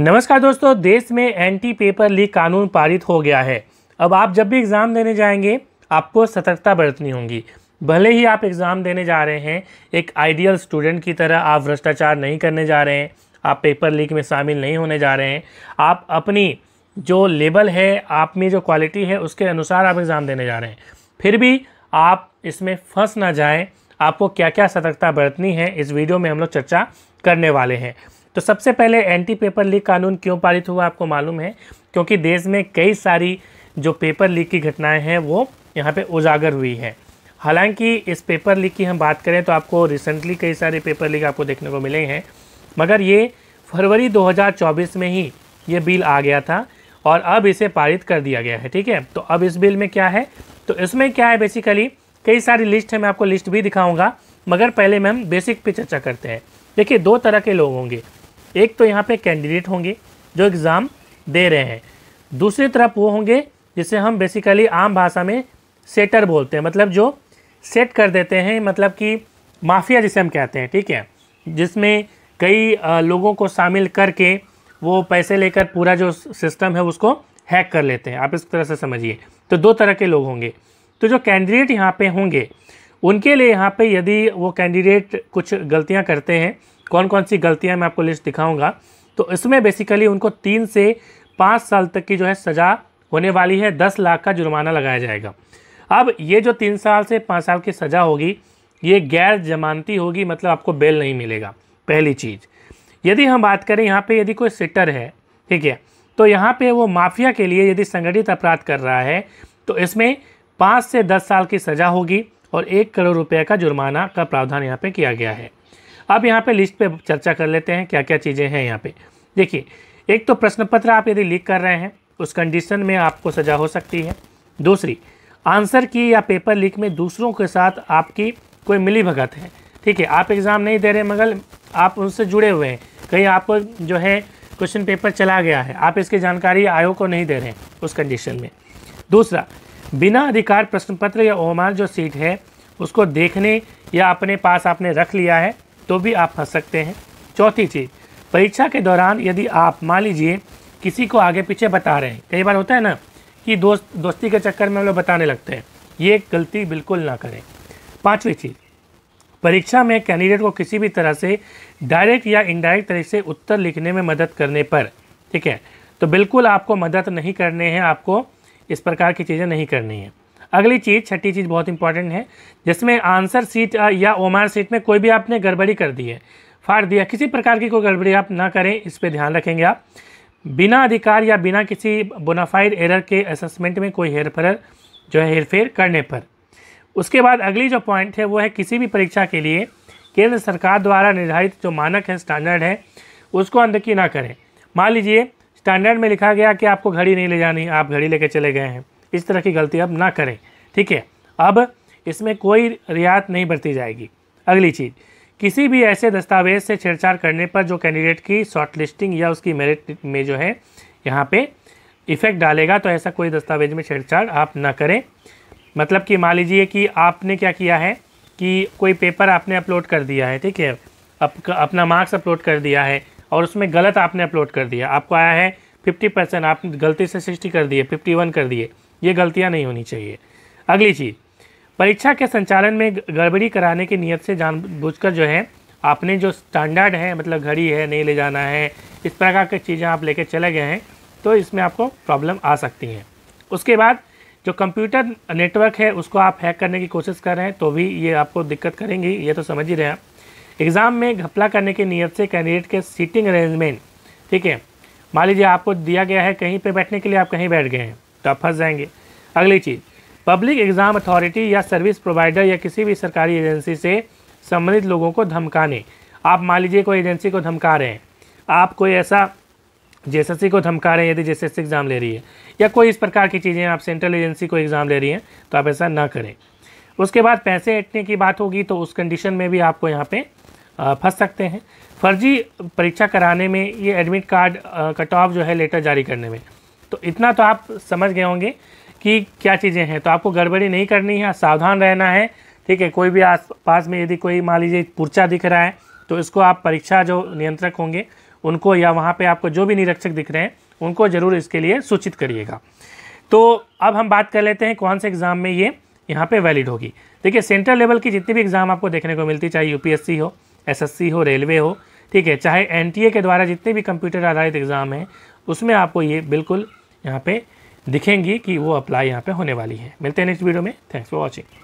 नमस्कार दोस्तों देश में एंटी पेपर लीक कानून पारित हो गया है अब आप जब भी एग्ज़ाम देने जाएंगे आपको सतर्कता बरतनी होगी भले ही आप एग्ज़ाम देने जा रहे हैं एक आइडियल स्टूडेंट की तरह आप भ्रष्टाचार नहीं करने जा रहे हैं आप पेपर लीक में शामिल नहीं होने जा रहे हैं आप अपनी जो लेवल है आप में जो क्वालिटी है उसके अनुसार आप एग्ज़ाम देने जा रहे हैं फिर भी आप इसमें फंस ना जाएँ आपको क्या क्या सतर्कता बरतनी है इस वीडियो में हम लोग चर्चा करने वाले हैं तो सबसे पहले एंटी पेपर लीक कानून क्यों पारित हुआ आपको मालूम है क्योंकि देश में कई सारी जो पेपर लीक की घटनाएं हैं वो यहाँ पे उजागर हुई हैं हालांकि इस पेपर लीक की हम बात करें तो आपको रिसेंटली कई सारे पेपर लीक आपको देखने को मिले हैं मगर ये फरवरी 2024 में ही ये बिल आ गया था और अब इसे पारित कर दिया गया है ठीक है तो अब इस बिल में क्या है तो इसमें क्या है बेसिकली कई सारी लिस्ट है मैं आपको लिस्ट भी दिखाऊंगा मगर पहले मैम बेसिक पे चर्चा करते हैं देखिए दो तरह के लोग होंगे एक तो यहाँ पे कैंडिडेट होंगे जो एग्ज़ाम दे रहे हैं दूसरी तरफ वो होंगे जिसे हम बेसिकली आम भाषा में सेटर बोलते हैं मतलब जो सेट कर देते हैं मतलब कि माफिया जिसे हम कहते हैं ठीक है जिसमें कई लोगों को शामिल करके वो पैसे लेकर पूरा जो सिस्टम है उसको हैक कर लेते हैं आप इस तरह से समझिए तो दो तरह के लोग होंगे तो जो कैंडिडेट यहाँ पे होंगे उनके लिए यहाँ पे यदि वो कैंडिडेट कुछ गलतियाँ करते हैं कौन कौन सी गलतियाँ मैं आपको लिस्ट दिखाऊँगा तो इसमें बेसिकली उनको तीन से पाँच साल तक की जो है सज़ा होने वाली है दस लाख का जुर्माना लगाया जाएगा अब ये जो तीन साल से पाँच साल की सज़ा होगी ये गैर जमानती होगी मतलब आपको बेल नहीं मिलेगा पहली चीज़ यदि हम बात करें यहाँ पे यदि कोई सिटर है ठीक है तो यहाँ पे वो माफिया के लिए यदि संगठित अपराध कर रहा है तो इसमें पाँच से दस साल की सज़ा होगी और एक करोड़ रुपये का जुर्माना का प्रावधान यहाँ पर किया गया है अब यहाँ पे लिस्ट पे चर्चा कर लेते हैं क्या क्या चीज़ें हैं यहाँ पे देखिए एक तो प्रश्न पत्र आप यदि लीक कर रहे हैं उस कंडीशन में आपको सजा हो सकती है दूसरी आंसर की या पेपर लीक में दूसरों के साथ आपकी कोई मिली भगत है ठीक है आप एग्ज़ाम नहीं दे रहे मगर आप उनसे जुड़े हुए हैं कहीं आपको जो है क्वेश्चन पेपर चला गया है आप इसकी जानकारी आयोग को नहीं दे रहे हैं उस कंडीशन में दूसरा बिना अधिकार प्रश्न पत्र या ओमान जो सीट है उसको देखने या अपने पास आपने रख लिया है तो भी आप फंस सकते हैं चौथी चीज़ परीक्षा के दौरान यदि आप मान लीजिए किसी को आगे पीछे बता रहे हैं कई बार होता है ना कि दोस्त दोस्ती के चक्कर में हम लोग बताने लगते हैं ये गलती बिल्कुल ना करें पांचवी चीज़ परीक्षा में कैंडिडेट को किसी भी तरह से डायरेक्ट या इनडायरेक्ट तरीके से उत्तर लिखने में मदद करने पर ठीक है तो बिल्कुल आपको मदद नहीं करने हैं आपको इस प्रकार की चीज़ें नहीं करनी है अगली चीज़ छठी चीज़ बहुत इंपॉर्टेंट है जिसमें आंसर सीट या आर सीट में कोई भी आपने गड़बड़ी कर दी है फाड़ दिया किसी प्रकार की कोई गड़बड़ी आप ना करें इस पर ध्यान रखेंगे आप बिना अधिकार या बिना किसी बोनाफाइड एरर के असेसमेंट में कोई हेर फेर जो है हेरफेर करने पर उसके बाद अगली जो पॉइंट है वो है किसी भी परीक्षा के लिए केंद्र सरकार द्वारा निर्धारित जो मानक है स्टैंडर्ड है उसको अनदेखी ना करें मान लीजिए स्टैंडर्ड में लिखा गया कि आपको घड़ी नहीं ले जानी आप घड़ी लेकर चले गए हैं इस तरह की गलती आप ना करें ठीक है अब इसमें कोई रियायत नहीं बरती जाएगी अगली चीज़ किसी भी ऐसे दस्तावेज से छेड़छाड़ करने पर जो कैंडिडेट की शॉर्ट लिस्टिंग या उसकी मेरिट में जो है यहाँ पे इफ़ेक्ट डालेगा तो ऐसा कोई दस्तावेज में छेड़छाड़ आप ना करें मतलब कि मान लीजिए कि आपने क्या किया है कि कोई पेपर आपने अपलोड कर दिया है ठीक है अप, अपना मार्क्स अपलोड कर दिया है और उसमें गलत आपने अपलोड कर दिया आपको आया है फिफ्टी परसेंट आप गलती से सिक्सटी कर दिए फिफ्टी वन कर दिए ये गलतियाँ नहीं होनी चाहिए अगली चीज़ परीक्षा के संचालन में गड़बड़ी कराने की नीयत से जानबूझकर जो है आपने जो स्टैंडर्ड है मतलब घड़ी है नहीं ले जाना है इस प्रकार की चीज़ें आप लेके चले गए हैं तो इसमें आपको प्रॉब्लम आ सकती हैं उसके बाद जो कंप्यूटर नेटवर्क है उसको आप हैक करने की कोशिश कर रहे हैं तो भी ये आपको दिक्कत करेंगी ये तो समझ ही रहे हैं एग्ज़ाम में घपला करने की नीयत से कैंडिडेट के सीटिंग अरेंजमेंट ठीक है मान लीजिए आपको दिया गया है कहीं पर बैठने के लिए आप कहीं बैठ गए हैं तो आप फंस जाएंगे अगली चीज़ पब्लिक एग्ज़ाम अथॉरिटी या सर्विस प्रोवाइडर या किसी भी सरकारी एजेंसी से संबंधित लोगों को धमकाने आप मान लीजिए कोई एजेंसी को धमका रहे हैं आप कोई ऐसा जे को धमका रहे हैं यदि जेएसएससी एग्ज़ाम ले रही है या कोई इस प्रकार की चीज़ें आप सेंट्रल एजेंसी को एग्ज़ाम ले रही हैं तो आप ऐसा ना करें उसके बाद पैसे हटने की बात होगी तो उस कंडीशन में भी आपको यहाँ पे फंस सकते हैं फर्जी परीक्षा कराने में ये एडमिट कार्ड कट ऑफ जो है लेटर जारी करने में तो इतना तो आप समझ गए होंगे कि क्या चीज़ें हैं तो आपको गड़बड़ी नहीं करनी है सावधान रहना है ठीक है कोई भी आस पास में यदि कोई मान लीजिए पुर्चा दिख रहा है तो इसको आप परीक्षा जो नियंत्रक होंगे उनको या वहाँ पे आपको जो भी निरीक्षक दिख रहे हैं उनको ज़रूर इसके लिए सूचित करिएगा तो अब हम बात कर लेते हैं कौन से एग्ज़ाम में ये यहाँ पे वैलिड होगी देखिए सेंट्रल लेवल की जितनी भी एग्ज़ाम आपको देखने को मिलती चाहे यूपीएससी हो एसएससी हो रेलवे हो ठीक है चाहे एनटीए के द्वारा जितने भी कंप्यूटर आधारित एग्ज़ाम हैं उसमें आपको ये बिल्कुल यहाँ पे दिखेंगी कि वो अप्लाई यहाँ पे होने वाली है मिलते हैं नेक्स्ट वीडियो में थैंक्स फॉर वॉचिंग